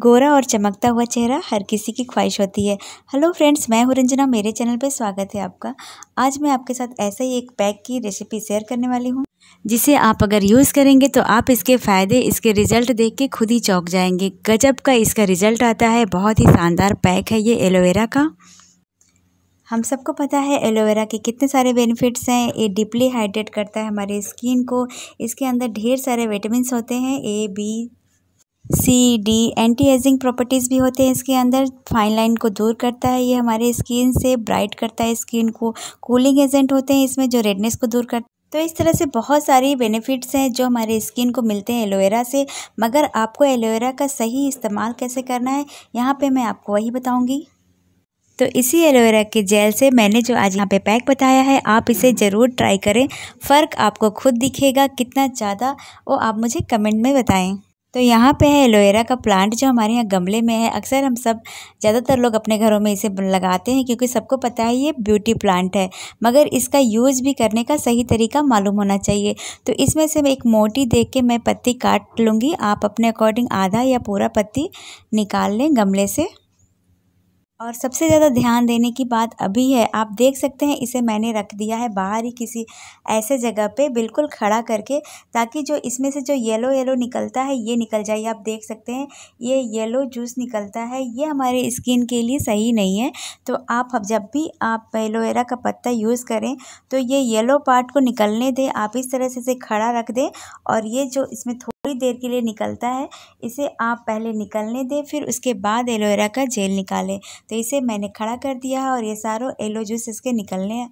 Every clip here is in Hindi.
गोरा और चमकता हुआ चेहरा हर किसी की ख्वाहिश होती है हेलो फ्रेंड्स मैं हूँ रंजना मेरे चैनल पर स्वागत है आपका आज मैं आपके साथ ऐसा ही एक पैक की रेसिपी शेयर करने वाली हूँ जिसे आप अगर यूज़ करेंगे तो आप इसके फ़ायदे इसके रिज़ल्ट देख के खुद ही चौंक जाएंगे गजब का इसका रिज़ल्ट आता है बहुत ही शानदार पैक है ये एलोवेरा का हम सबको पता है एलोवेरा के कितने सारे बेनिफिट्स हैं ये डीपली हाइड्रेट करता है हमारे स्किन को इसके अंदर ढेर सारे विटामिन होते हैं A B C D anti ageing properties भी होते हैं इसके अंदर फाइन लाइन को दूर करता है ये हमारे स्किन से ब्राइट करता है स्किन को कूलिंग एजेंट होते हैं इसमें जो रेडनेस को दूर करता तो इस तरह से बहुत सारी बेनिफिट्स हैं जो हमारे स्किन को मिलते हैं एलोवेरा से मगर आपको एलोवेरा का सही इस्तेमाल कैसे करना है यहाँ पे मैं आपको वही बताऊँगी तो इसी एलोवेरा के जेल से मैंने जो आज यहाँ पे पैक बताया है आप इसे ज़रूर ट्राई करें फ़र्क आपको खुद दिखेगा कितना ज़्यादा वो आप मुझे कमेंट में बताएं तो यहाँ पे है एलोवेरा का प्लांट जो हमारे यहाँ गमले में है अक्सर हम सब ज़्यादातर लोग अपने घरों में इसे लगाते हैं क्योंकि सबको पता है ये ब्यूटी प्लांट है मगर इसका यूज़ भी करने का सही तरीका मालूम होना चाहिए तो इसमें से मैं एक मोटी देख के मैं पत्ती काट लूँगी आप अपने अकॉर्डिंग आधा या पूरा पत्ती निकाल लें गमले से और सबसे ज़्यादा ध्यान देने की बात अभी है आप देख सकते हैं इसे मैंने रख दिया है बाहर ही किसी ऐसे जगह पे बिल्कुल खड़ा करके ताकि जो इसमें से जो येलो येलो निकलता है ये निकल जाए आप देख सकते हैं ये येलो जूस निकलता है ये हमारे स्किन के लिए सही नहीं है तो आप जब भी आप एलोवेरा का पत्ता यूज़ करें तो ये येलो पार्ट को निकलने दें आप इस तरह से इसे खड़ा रख दें और ये जो इसमें थोड़ी देर के लिए निकलता है इसे आप पहले निकलने दें फिर उसके बाद एलोवेरा का जेल निकालें तो इसे मैंने खड़ा कर दिया है और ये सारों एलो जूस इसके निकलने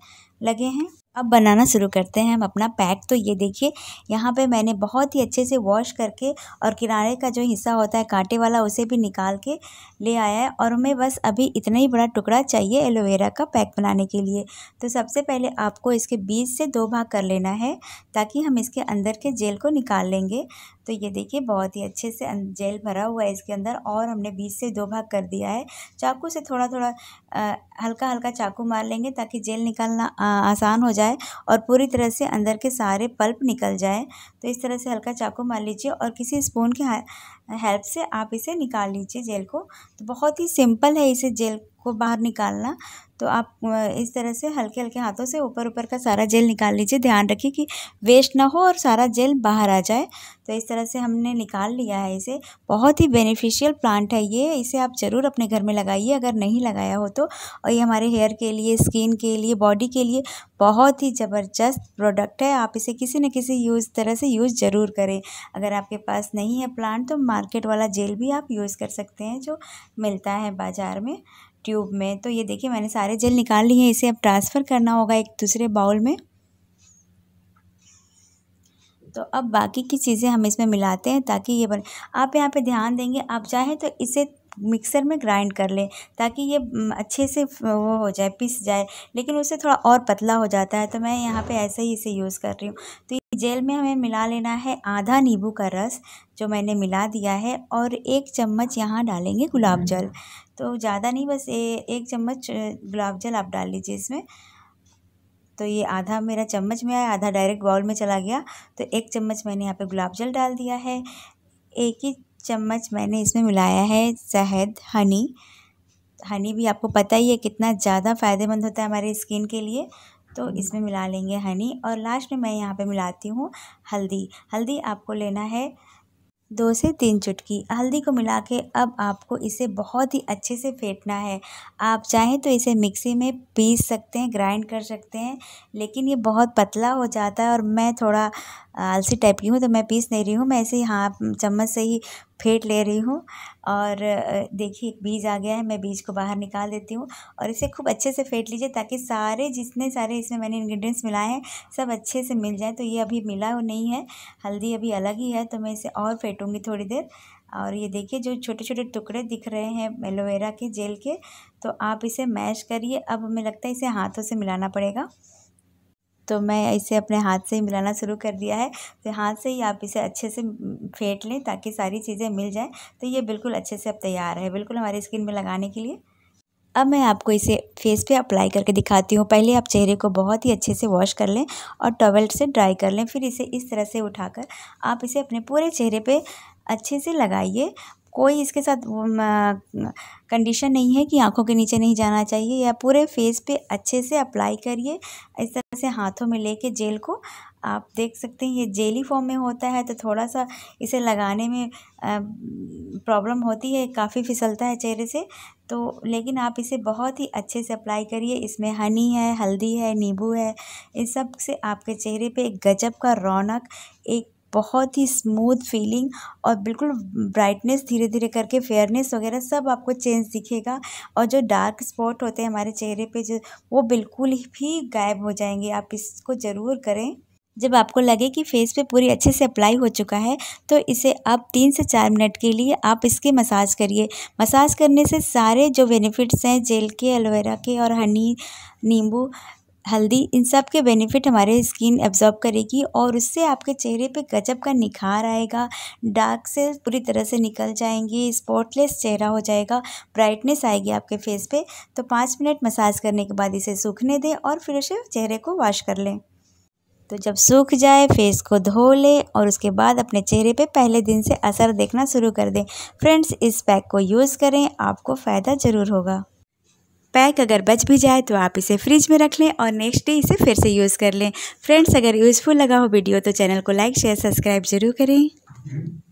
लगे हैं अब बनाना शुरू करते हैं हम अपना पैक तो ये देखिए यहाँ पे मैंने बहुत ही अच्छे से वॉश करके और किनारे का जो हिस्सा होता है कांटे वाला उसे भी निकाल के ले आया है और हमें बस अभी इतना ही बड़ा टुकड़ा चाहिए एलोवेरा का पैक बनाने के लिए तो सबसे पहले आपको इसके बीज से दो भाग कर लेना है ताकि हम इसके अंदर के जेल को निकाल लेंगे तो ये देखिए बहुत ही अच्छे से अं-, जेल भरा हुआ है इसके अंदर और हमने बीच से दो भाग कर दिया है चाकू से थोड़ा थोड़ा आ, हल्का हल्का चाकू मार लेंगे ताकि जेल निकालना आ, आसान हो जाए और पूरी तरह से अंदर के सारे पल्प निकल जाए तो इस तरह से हल्का चाकू मार लीजिए और किसी स्पून के हेल्प से आप इसे निकाल लीजिए जेल को तो बहुत ही सिंपल है इसे जेल को बाहर निकालना तो आप इस तरह से हल्के हल्के हाथों से ऊपर ऊपर का सारा जेल निकाल लीजिए ध्यान रखिए कि वेस्ट ना हो और सारा जेल बाहर आ जाए तो इस तरह से हमने निकाल लिया है इसे बहुत ही बेनिफिशियल प्लांट है ये इसे आप ज़रूर अपने घर में लगाइए अगर नहीं लगाया हो तो और ये हमारे हेयर के लिए स्किन के लिए बॉडी के लिए बहुत ही ज़बरदस्त प्रोडक्ट है आप इसे किसी न किसी यूज़ तरह से यूज़ ज़रूर करें अगर आपके पास नहीं है प्लांट तो मार्केट वाला जेल भी आप यूज़ कर सकते हैं जो मिलता है बाज़ार में ट्यूब में तो ये देखिए मैंने सारे जेल निकाल लिए हैं इसे अब ट्रांसफ़र करना होगा एक दूसरे बाउल में तो अब बाकी की चीज़ें हम इसमें मिलाते हैं ताकि ये बने आप यहाँ पे ध्यान देंगे आप चाहें तो इसे मिक्सर में ग्राइंड कर लें ताकि ये अच्छे से वो हो जाए पिस जाए लेकिन उससे थोड़ा और पतला हो जाता है तो मैं यहाँ पे ऐसे ही इसे यूज़ कर रही हूँ तो जेल में हमें मिला लेना है आधा नींबू का रस जो मैंने मिला दिया है और एक चम्मच यहाँ डालेंगे गुलाब जल तो ज़्यादा नहीं बस ए, एक चम्मच गुलाब जल आप डाल लीजिए इसमें तो ये आधा मेरा चम्मच में आया आधा डायरेक्ट बाउल में चला गया तो एक चम्मच मैंने यहाँ पे गुलाब जल डाल दिया है एक ही चम्मच मैंने इसमें मिलाया है शहद हनी हनी भी आपको पता ही है कितना ज़्यादा फ़ायदेमंद होता है हमारे स्किन के लिए तो इसमें मिला लेंगे हनी और लास्ट में मैं यहाँ पे मिलाती हूँ हल्दी हल्दी आपको लेना है दो से तीन चुटकी हल्दी को मिला के अब आपको इसे बहुत ही अच्छे से फेंटना है आप चाहें तो इसे मिक्सी में पीस सकते हैं ग्राइंड कर सकते हैं लेकिन ये बहुत पतला हो जाता है और मैं थोड़ा आलसी टाइप की हूँ तो मैं पीस नहीं रही हूँ मैं ऐसे ही हाँ चम्मच से ही फेंट ले रही हूँ और देखिए एक बीज आ गया है मैं बीज को बाहर निकाल देती हूँ और इसे खूब अच्छे से फेंट लीजिए ताकि सारे जितने सारे इसमें मैंने इंग्रेडिएंट्स मिलाए हैं सब अच्छे से मिल जाए तो ये अभी मिला वो नहीं है हल्दी अभी अलग ही है तो मैं इसे और फेंटूँगी थोड़ी देर और ये देखिए जो छोटे छोटे टुकड़े दिख रहे हैं एलोवेरा के जेल के तो आप इसे मैश करिए अब हमें लगता है इसे हाथों से मिलाना पड़ेगा तो मैं इसे अपने हाथ से ही मिलाना शुरू कर दिया है तो हाथ से ही आप इसे अच्छे से फेंट लें ताकि सारी चीज़ें मिल जाएँ तो ये बिल्कुल अच्छे से अब तैयार है बिल्कुल हमारी स्किन में लगाने के लिए अब मैं आपको इसे फेस पे अप्लाई करके दिखाती हूँ पहले आप चेहरे को बहुत ही अच्छे से वॉश कर लें और टॉवल से ड्राई कर लें फिर इसे इस तरह से उठाकर आप इसे अपने पूरे चेहरे पे अच्छे से लगाइए कोई इसके साथ कंडीशन नहीं है कि आँखों के नीचे नहीं जाना चाहिए या पूरे फेस पे अच्छे से अप्लाई करिए इस तरह से हाथों में लेके जेल को आप देख सकते हैं ये जेली फॉर्म में होता है तो थोड़ा सा इसे लगाने में प्रॉब्लम होती है काफ़ी फिसलता है चेहरे से तो लेकिन आप इसे बहुत ही अच्छे से अप्लाई करिए इसमें हनी है हल्दी है नींबू है इस सब से आपके चेहरे पे एक गजब का रौनक एक बहुत ही स्मूथ फीलिंग और बिल्कुल ब्राइटनेस धीरे धीरे करके फेयरनेस वगैरह सब आपको चेंज दिखेगा और जो डार्क स्पॉट होते हैं हमारे चेहरे पे जो वो बिल्कुल भी गायब हो जाएंगे आप इसको ज़रूर करें जब आपको लगे कि फेस पे पूरी अच्छे से अप्लाई हो चुका है तो इसे आप तीन से चार मिनट के लिए आप इसके मसाज करिए मसाज करने से सारे जो बेनिफिट्स हैं जेल के एलोवेरा के और हनी नींबू हल्दी इन सब के बेनिफिट हमारे स्किन एब्ज़ॉर्ब करेगी और उससे आपके चेहरे पे गजब का निखार आएगा डार्क सेल्स पूरी तरह से निकल जाएंगी स्पॉटलेस चेहरा हो जाएगा ब्राइटनेस आएगी आपके फेस पे तो पाँच मिनट मसाज करने के बाद इसे सूखने दें और फिर उसे चेहरे को वॉश कर लें तो जब सूख जाए फेस को धो ले और उसके बाद अपने चेहरे पे पहले दिन से असर देखना शुरू कर दें फ्रेंड्स इस पैक को यूज़ करें आपको फ़ायदा ज़रूर होगा पैक अगर बच भी जाए तो आप इसे फ्रिज में रख लें और नेक्स्ट डे इसे फिर से यूज़ कर लें फ्रेंड्स अगर यूज़फुल लगा हो वीडियो तो चैनल को लाइक शेयर सब्सक्राइब ज़रूर करें